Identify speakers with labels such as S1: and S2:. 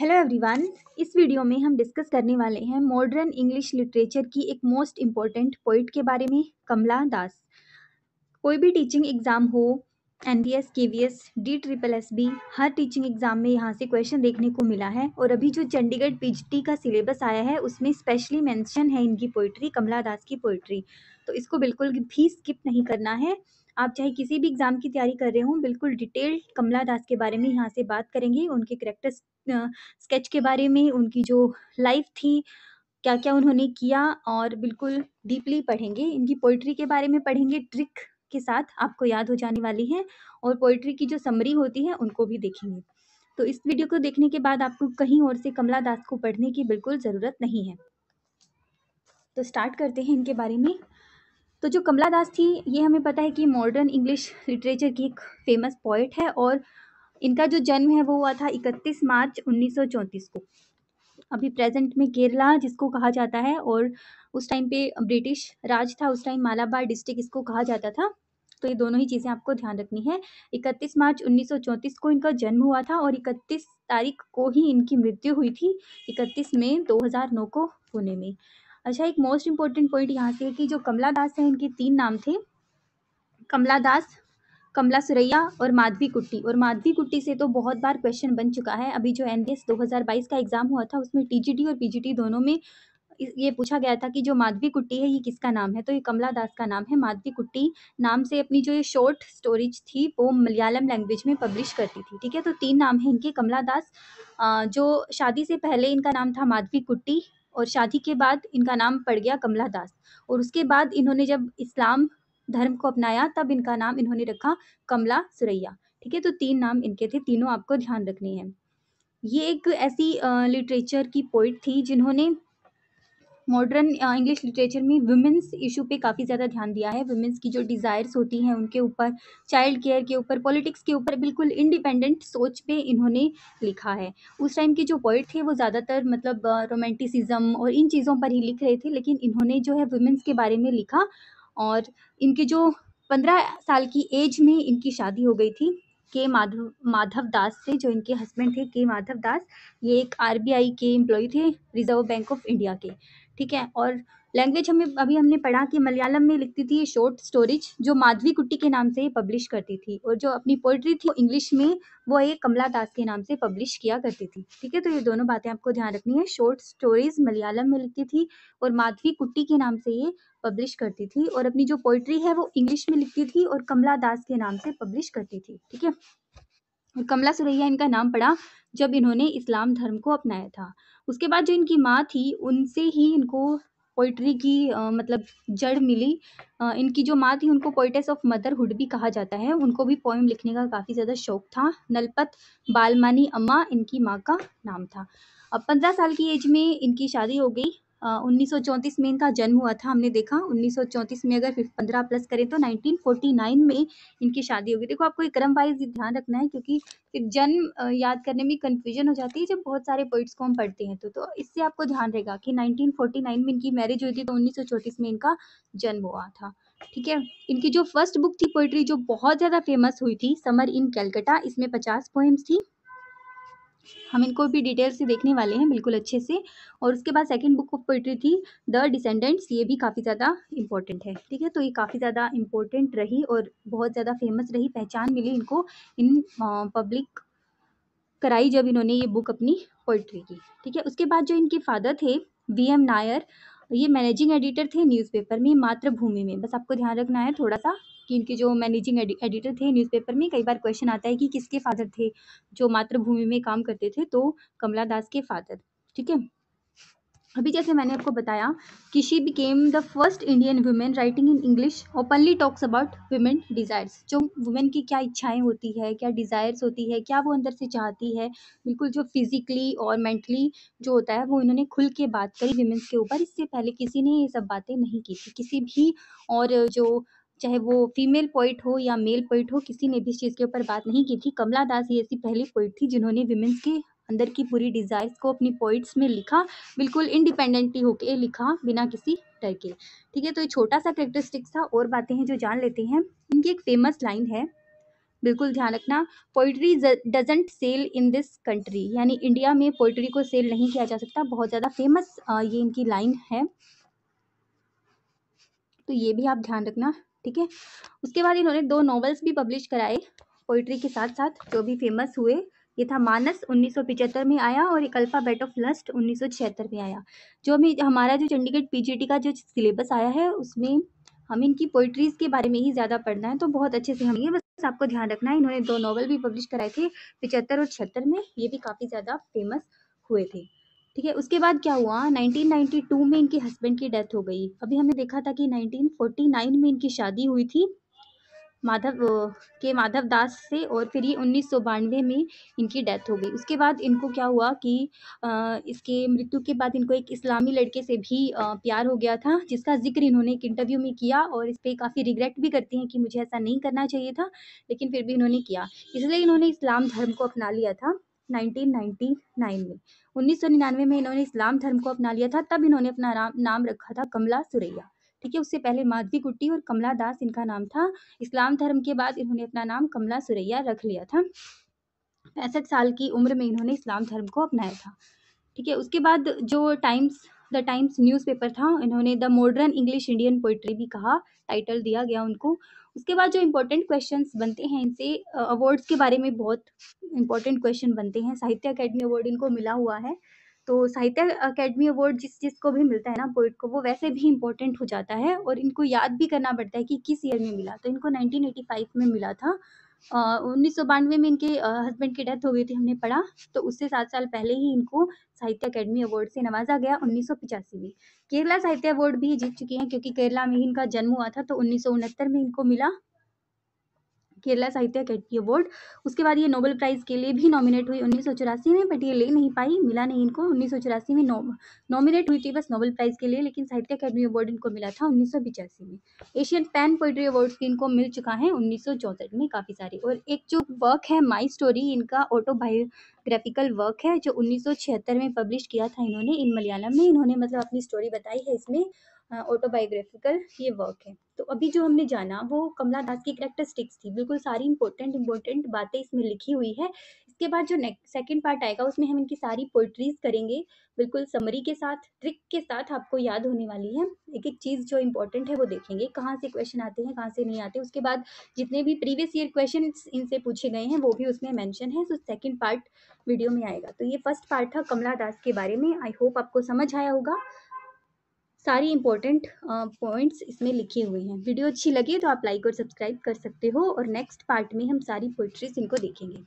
S1: hello everyone इस video में हम डिस्कस करने वाले हैं मॉडर्न इंग्लिश लिटरेचर की एक मोस्ट इम्पॉर्टेंट पोइट के बारे में कमला दास कोई भी टीचिंग एग्ज़ाम हो N D S K V S D triple S B हर टीचिंग एग्ज़ाम में यहाँ से क्वेश्चन देखने को मिला है और अभी जो चंडीगढ़ पी जी का सिलेबस आया है उसमें स्पेशली मैंशन है इनकी पोइट्री कमला दास की पोइट्री तो इसको बिल्कुल भी स्किप नहीं करना है आप चाहे किसी भी एग्ज़ाम की तैयारी कर रहे हो बिल्कुल डिटेल कमला दास के बारे में यहाँ से बात करेंगे उनके करेक्टर स्केच के बारे में उनकी जो लाइफ थी क्या क्या उन्होंने किया और बिल्कुल डीपली पढ़ेंगे इनकी पोइट्री के बारे में पढ़ेंगे ट्रिक के साथ आपको याद हो जाने वाली है और पोइट्री की जो समरी होती है उनको भी देखेंगे तो इस वीडियो को देखने के बाद आपको कहीं और से कमला दास को पढ़ने की बिल्कुल ज़रूरत नहीं है तो स्टार्ट करते हैं इनके बारे में तो जो कमला दास थी ये हमें पता है कि मॉडर्न इंग्लिश लिटरेचर की एक फेमस पोइट है और इनका जो जन्म है वो हुआ था 31 मार्च 1934 को अभी प्रेजेंट में केरला जिसको कहा जाता है और उस टाइम पे ब्रिटिश राज था उस टाइम मालाबार डिस्ट्रिक्ट इसको कहा जाता था तो ये दोनों ही चीज़ें आपको ध्यान रखनी है 31 मार्च 1934 को इनका जन्म हुआ था और 31 तारीख को ही इनकी मृत्यु हुई थी 31 मई 2009 को पुणे में अच्छा एक मोस्ट इम्पोर्टेंट पॉइंट यहाँ से है कि जो कमला दास है इनके तीन नाम थे कमला दास कमला सुरैया और माधवी कुट्टी और माधवी कुट्टी से तो बहुत बार क्वेश्चन बन चुका है अभी जो एन 2022 का एग्जाम हुआ था उसमें टीजीटी और पीजीटी दोनों में ये पूछा गया था कि जो माधवी कुट्टी है ये किसका नाम है तो ये कमला दास का नाम है माधवी कुट्टी नाम से अपनी जो ये शॉर्ट स्टोरीज थी वो मलयालम लैंग्वेज में पब्लिश करती थी ठीक है तो तीन नाम है इनके कमला दास जो शादी से पहले इनका नाम था माधवी कुट्टी और शादी के बाद इनका नाम पड़ गया कमला दास और उसके बाद इन्होंने जब इस्लाम धर्म को अपनाया तब इनका नाम इन्होंने रखा कमला सुरैया ठीक है तो तीन नाम इनके थे तीनों आपको ध्यान रखने हैं ये एक ऐसी लिटरेचर की पोइट थी जिन्होंने मॉडर्न इंग्लिश लिटरेचर में वुमेंस इशू पे काफ़ी ज़्यादा ध्यान दिया है वुमेंस की जो डिज़ायर्स होती हैं उनके ऊपर चाइल्ड केयर के ऊपर पॉलिटिक्स के ऊपर बिल्कुल इंडिपेंडेंट सोच पे इन्होंने लिखा है उस टाइम के जो पोइट थे वो ज़्यादातर मतलब रोमांटिसिज्म uh, और इन चीज़ों पर ही लिख रहे थे लेकिन इन्होंने जो है वुमेंस के बारे में लिखा और इनके जो पंद्रह साल की एज में इनकी शादी हो गई थी के माधव माधव दास से जो इनके हस्बैंड थे के माधव दास ये एक आरबीआई के एम्प्लॉय थे रिजर्व बैंक ऑफ इंडिया के ठीक है और लैंग्वेज हमें अभी हमने पढ़ा कि मलयालम में लिखती थी ये शॉर्ट स्टोरीज जो माधवी कुट्टी के नाम से पब्लिश करती थी और जो अपनी पोइट्री थी इंग्लिश में वो ये कमला दास के नाम से पब्लिश किया करती थी ठीक है तो ये दोनों बातें आपको ध्यान रखनी है शॉर्ट स्टोरीज मलयालम में लिखती थी और माधवी कुट्टी के नाम से ये पब्लिश करती थी और अपनी जो पोइट्री है वो इंग्लिश में लिखती थी और कमला दास के नाम से पब्लिश करती थी ठीक है कमला सुरैया इनका नाम पड़ा जब इन्होंने इस्लाम धर्म को अपनाया था उसके बाद जो इनकी माँ थी उनसे ही इनको पोइट्री की आ, मतलब जड़ मिली आ, इनकी जो माँ थी उनको पोइटेस ऑफ मदरहुड भी कहा जाता है उनको भी पोइम लिखने का काफ़ी ज़्यादा शौक था नलपत बालमानी अम्मा इनकी माँ का नाम था अब पंद्रह साल की एज में इनकी शादी हो गई उन्नीस में इनका जन्म हुआ था हमने देखा 1934 में अगर पंद्रह प्लस करें तो 1949 में इनकी शादी होगी देखो आपको क्रम वाइज ध्यान रखना है क्योंकि फिर जन्म याद करने में कन्फ्यूजन हो जाती है जब बहुत सारे पोइट्स को हम पढ़ते हैं तो तो इससे आपको ध्यान रहेगा कि 1949 में इनकी मैरिज हुई थी तो उन्नीस में इनका जन्म हुआ था ठीक है इनकी जो फर्स्ट बुक थी पोइट्री जो बहुत ज़्यादा फेमस हुई थी समर इन कैलकटा इसमें पचास पोएम्स थी हम इनको भी डिटेल से देखने वाले हैं बिल्कुल अच्छे से और उसके बाद सेकंड बुक ऑफ पोइट्री थी द डिसेंडेंट्स ये भी काफ़ी ज़्यादा इंपॉर्टेंट है ठीक है तो ये काफ़ी ज़्यादा इंपॉर्टेंट रही और बहुत ज़्यादा फेमस रही पहचान मिली इनको इन पब्लिक कराई जब इन्होंने ये बुक अपनी पोइट्री की ठीक है उसके बाद जो इनके फादर थे वी एम नायर ये मैनेजिंग एडिटर थे न्यूज़पेपर में मातृभूमि में बस आपको ध्यान रखना है थोड़ा सा कि इनके जो मैनेजिंग एडिटर थे न्यूज़पेपर में कई बार क्वेश्चन आता है कि किसके फादर थे जो मातृभूमि में काम करते थे तो कमला दास के फादर ठीक है अभी जैसे मैंने आपको बताया कि she became the first Indian women writing in English openly talks about women desires जो वुमेन की क्या इच्छाएं होती है क्या डिज़ायर्स होती है क्या वो अंदर से चाहती है बिल्कुल जो फिजिकली और मेंटली जो होता है वो इन्होंने खुल के बात करी वुमेन्स के ऊपर इससे पहले किसी ने ये सब बातें नहीं की थी किसी भी और जो चाहे वो फीमेल पोइट हो या मेल पोइट हो किसी ने भी इस चीज़ के ऊपर बात नहीं की थी कमला दास ही ऐसी पहली पोइट थी जिन्होंने विमेंस के अंदर की पूरी डिज़ायर्स को अपनी पोइट्स में लिखा बिल्कुल इंडिपेंडेंटली होके लिखा बिना किसी डर के ठीक है तो ये छोटा सा करेक्टरिस्टिक्स था और बातें हैं जो जान लेते हैं इनकी एक फेमस लाइन है बिल्कुल ध्यान रखना poetry doesn't sell in this country यानी इंडिया में पोइट्री को सेल नहीं किया जा सकता बहुत ज़्यादा फेमस ये इनकी लाइन है तो ये भी आप ध्यान रखना ठीक है उसके बाद इन्होंने दो नॉवेल्स भी पब्लिश कराए पोइट्री के साथ साथ जो भी फेमस हुए ये था मानस 1975 में आया और एक अल्फ़ाबेट ऑफ लस्ट उन्नीस में आया जो हमें हमारा जो चंडीगढ़ पीजीटी का जो सिलेबस आया है उसमें हम इनकी पोइट्रीज़ के बारे में ही ज़्यादा पढ़ना है तो बहुत अच्छे से हमें बस आपको ध्यान रखना है इन्होंने दो नॉवल भी पब्लिश कराए थे पिचहत्तर और छिहत्तर में ये भी काफ़ी ज़्यादा फेमस हुए थे ठीक है उसके बाद क्या हुआ 1992 में इनके हस्बैंड की डेथ हो गई अभी हमने देखा था कि 1949 में इनकी शादी हुई थी माधव के माधव दास से और फिर ये उन्नीस में इनकी डेथ हो गई उसके बाद इनको क्या हुआ कि इसके मृत्यु के बाद इनको एक इस्लामी लड़के से भी प्यार हो गया था जिसका जिक्र इन्होंने एक इंटरव्यू में किया और इस पर काफ़ी रिग्रेट भी करती हैं कि मुझे ऐसा नहीं करना चाहिए था लेकिन फिर भी इन्होंने किया इसलिए इन्होंने इस्लाम धर्म को अपना लिया था 1999 में 1999 में इन्होंने इस्लाम धर्म को अपना लिया था तब इन्होंने अपना नाम नाम रखा था कमला सुरैया ठीक है उससे पहले माधवी कुट्टी और कमला दास इनका नाम था इस्लाम धर्म के बाद इन्होंने अपना नाम कमला सुरैया रख लिया था पैंसठ साल की उम्र में इन्होंने इस्लाम धर्म को अपनाया था ठीक है उसके बाद जो टाइम्स द टाइम्स न्यूज़पेपर था इन्होंने the modern English Indian poetry भी कहा टाइटल दिया गया उनको उसके बाद जो इम्पोर्टेंट क्वेश्चन बनते हैं इनसे अवार्ड्स के बारे में बहुत इंपॉर्टेंट क्वेश्चन बनते हैं साहित्य अकेडमी अवार्ड इनको मिला हुआ है तो साहित्य अकेडमी अवार्ड जिस जिसको भी मिलता है ना पोइट को वो वैसे भी इम्पोर्टेंट हो जाता है और इनको याद भी करना पड़ता है कि किस ईयर में मिला तो इनको 1985 में मिला था उन्नीस में इनके हस्बैंड की डेथ हो गई थी हमने पढ़ा तो उससे सात साल पहले ही इनको साहित्य अकेडमी अवार्ड से नवाजा गया उन्नीस में केरला साहित्य अवार्ड भी जीत चुकी हैं क्योंकि केरला में इनका जन्म हुआ था तो उन्नीस में इनको मिला केरला साहित्य अकेडमी अवार्ड उसके बाद ये नोबेल प्राइज़ के लिए भी नॉमिनेट हुई उन्नीस में बट ये ले नहीं पाई मिला नहीं इनको उन्नीस में नॉमिनेट हुई थी बस नोबेल प्राइज़ के लिए लेकिन साहित्य अकेडमी अवार्ड इनको मिला था उन्नीस में एशियन पैन पोइट्री अवार्ड भी इनको मिल चुका है उन्नीस में काफ़ी सारे और एक जो वर्क है माई स्टोरी इनका ऑटोबायोग्राफिकल वर्क है जो उन्नीस में पब्लिश किया था इन्होंने इन मलयालम में इन्होंने मतलब अपनी स्टोरी बताई है इसमें ऑटोबायोग्राफिकल ये वर्क है तो अभी जो हमने जाना वो कमला दास की करेक्टरिस्टिक्स थी बिल्कुल सारी इंपॉर्टेंट इंपॉर्टेंट बातें इसमें लिखी हुई है इसके बाद जो नेक्स्ट सेकेंड पार्ट आएगा उसमें हम इनकी सारी पोइट्रीज करेंगे बिल्कुल समरी के साथ ट्रिक के साथ आपको याद होने वाली है एक एक चीज़ जो इंपॉर्टेंट है वो देखेंगे कहाँ से क्वेश्चन आते हैं कहाँ से नहीं आते उसके बाद जितने भी प्रीवियस ईयर क्वेश्चन इनसे पूछे गए हैं वो भी उसमें मैंशन है सो सेकेंड पार्ट वीडियो में आएगा तो ये फर्स्ट पार्ट था कमला दास के बारे में आई होप आपको समझ आया होगा सारी इंपॉर्टेंट पॉइंट्स इसमें लिखे हुए हैं वीडियो अच्छी लगी तो आप लाइक और सब्सक्राइब कर सकते हो और नेक्स्ट पार्ट में हम सारी पोइट्रीज इनको देखेंगे